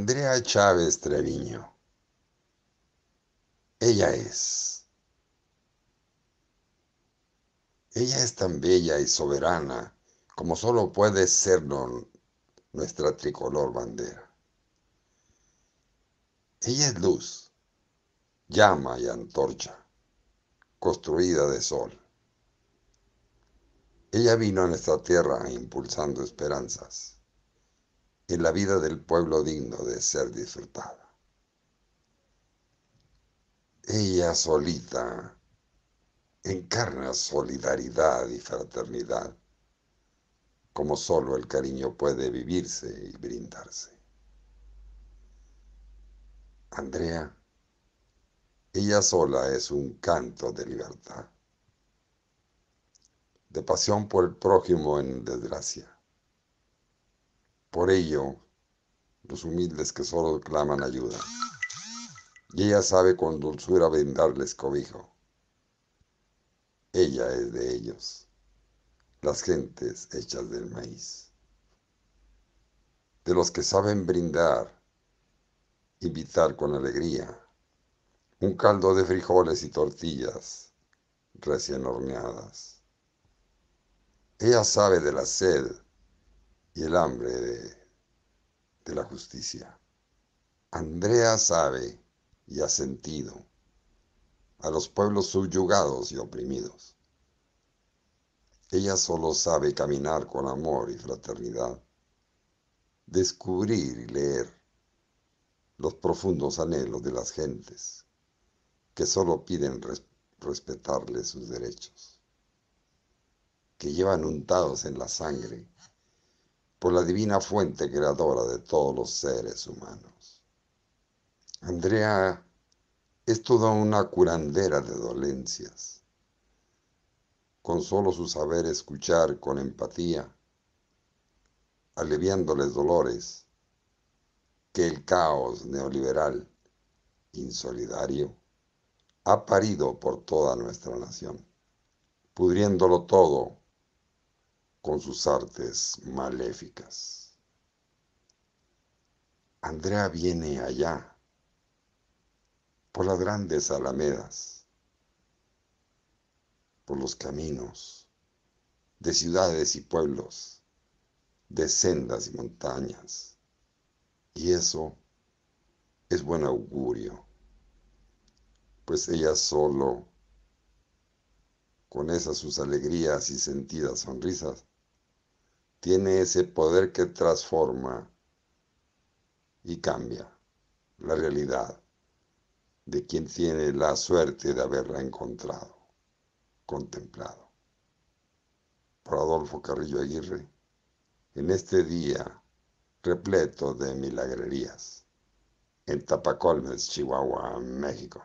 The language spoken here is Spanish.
Andrea Chávez Treviño. Ella es. Ella es tan bella y soberana como solo puede ser nuestra tricolor bandera. Ella es luz, llama y antorcha, construida de sol. Ella vino a nuestra tierra impulsando esperanzas en la vida del pueblo digno de ser disfrutada. Ella solita encarna solidaridad y fraternidad como solo el cariño puede vivirse y brindarse. Andrea, ella sola es un canto de libertad, de pasión por el prójimo en desgracia por ello, los humildes que solo claman ayuda. Y ella sabe con dulzura brindarles cobijo. Ella es de ellos, las gentes hechas del maíz. De los que saben brindar, y invitar con alegría, un caldo de frijoles y tortillas recién horneadas. Ella sabe de la sed y el hambre de, la justicia. Andrea sabe y ha sentido a los pueblos subyugados y oprimidos. Ella solo sabe caminar con amor y fraternidad, descubrir y leer los profundos anhelos de las gentes que solo piden respetarles sus derechos, que llevan untados en la sangre por la divina fuente creadora de todos los seres humanos. Andrea es toda una curandera de dolencias. Con solo su saber escuchar con empatía, aliviándoles dolores que el caos neoliberal insolidario ha parido por toda nuestra nación, pudriéndolo todo con sus artes maléficas. Andrea viene allá, por las grandes alamedas, por los caminos de ciudades y pueblos, de sendas y montañas. Y eso es buen augurio, pues ella solo, con esas sus alegrías y sentidas sonrisas, tiene ese poder que transforma y cambia la realidad de quien tiene la suerte de haberla encontrado, contemplado. Por Adolfo Carrillo Aguirre, en este día repleto de milagrerías, en Tapacolmes, Chihuahua, México.